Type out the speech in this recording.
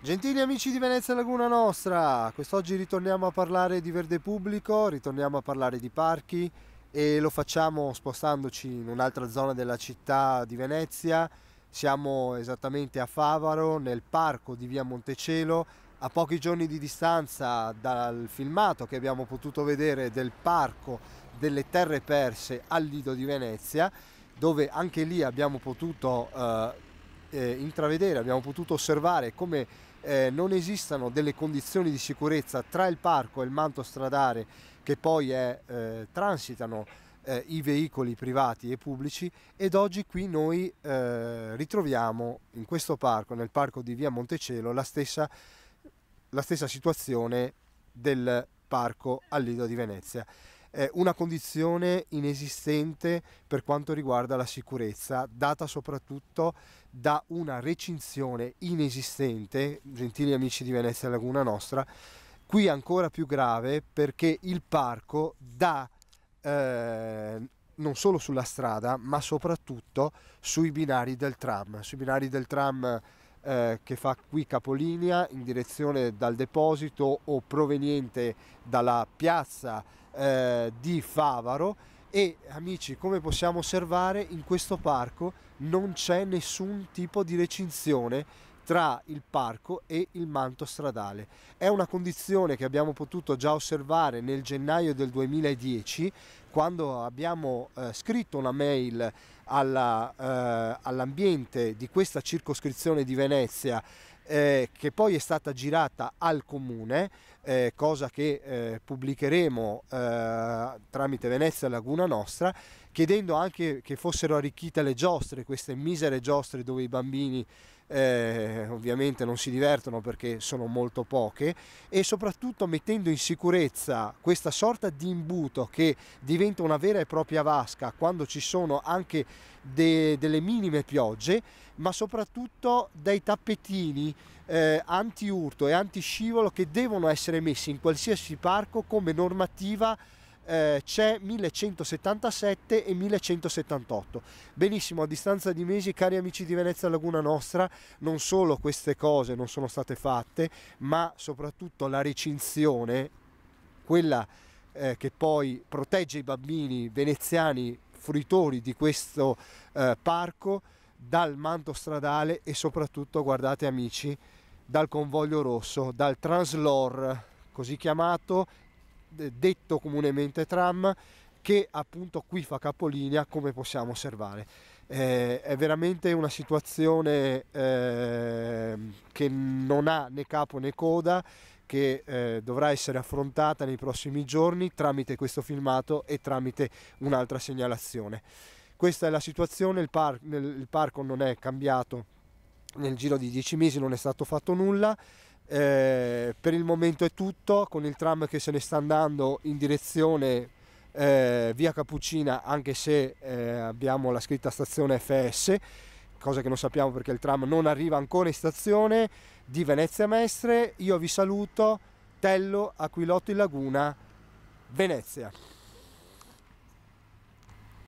Gentili amici di Venezia Laguna Nostra, quest'oggi ritorniamo a parlare di verde pubblico, ritorniamo a parlare di parchi e lo facciamo spostandoci in un'altra zona della città di Venezia. Siamo esattamente a Favaro, nel parco di via Montecelo, a pochi giorni di distanza dal filmato che abbiamo potuto vedere del parco delle terre perse al Lido di Venezia, dove anche lì abbiamo potuto eh, e eh, intravedere, abbiamo potuto osservare come eh, non esistano delle condizioni di sicurezza tra il parco e il manto stradale che poi è, eh, eh, transitano eh, i veicoli privati e pubblici ed oggi qui noi eh, ritroviamo in questo parco, nel parco di via Montecelo, la stessa, la stessa situazione del parco al Lido di Venezia eh, una condizione inesistente per quanto riguarda la sicurezza, data soprattutto da una recinzione inesistente, gentili amici di Venezia Laguna Nostra, qui ancora più grave perché il parco dà eh, non solo sulla strada ma soprattutto sui binari del tram, sui binari del tram eh, che fa qui capolinea in direzione dal deposito o proveniente dalla piazza eh, di Favaro e amici come possiamo osservare in questo parco non c'è nessun tipo di recinzione tra il parco e il manto stradale. È una condizione che abbiamo potuto già osservare nel gennaio del 2010 quando abbiamo eh, scritto una mail alla, eh, all'ambiente di questa circoscrizione di Venezia eh, che poi è stata girata al comune, eh, cosa che eh, pubblicheremo eh, tramite Venezia Laguna Nostra, chiedendo anche che fossero arricchite le giostre, queste misere giostre dove i bambini eh, ovviamente non si divertono perché sono molto poche e soprattutto mettendo in sicurezza questa sorta di imbuto che diventa una vera e propria vasca quando ci sono anche de, delle minime piogge, ma soprattutto dei tappetini eh, anti e anti-scivolo che devono essere messi in qualsiasi parco come normativa eh, c'è 1177 e 1178. Benissimo, a distanza di mesi, cari amici di Venezia Laguna Nostra, non solo queste cose non sono state fatte, ma soprattutto la recinzione, quella eh, che poi protegge i bambini veneziani fruitori di questo eh, parco dal manto stradale e soprattutto, guardate amici, dal convoglio rosso, dal Translor, così chiamato, detto comunemente tram, che appunto qui fa capolinea come possiamo osservare. Eh, è veramente una situazione eh, che non ha né capo né coda che eh, dovrà essere affrontata nei prossimi giorni tramite questo filmato e tramite un'altra segnalazione. Questa è la situazione, il, par- il parco non è cambiato nel giro di dieci mesi non è stato fatto nulla. Eh, per il momento è tutto, con il tram che se ne sta andando in direzione eh, via Cappuccina, anche se eh, abbiamo la scritta stazione FS cosa che non sappiamo perché il tram non arriva ancora in stazione, di Venezia Mestre. Io vi saluto, Tello, Aquilotto in Laguna, Venezia.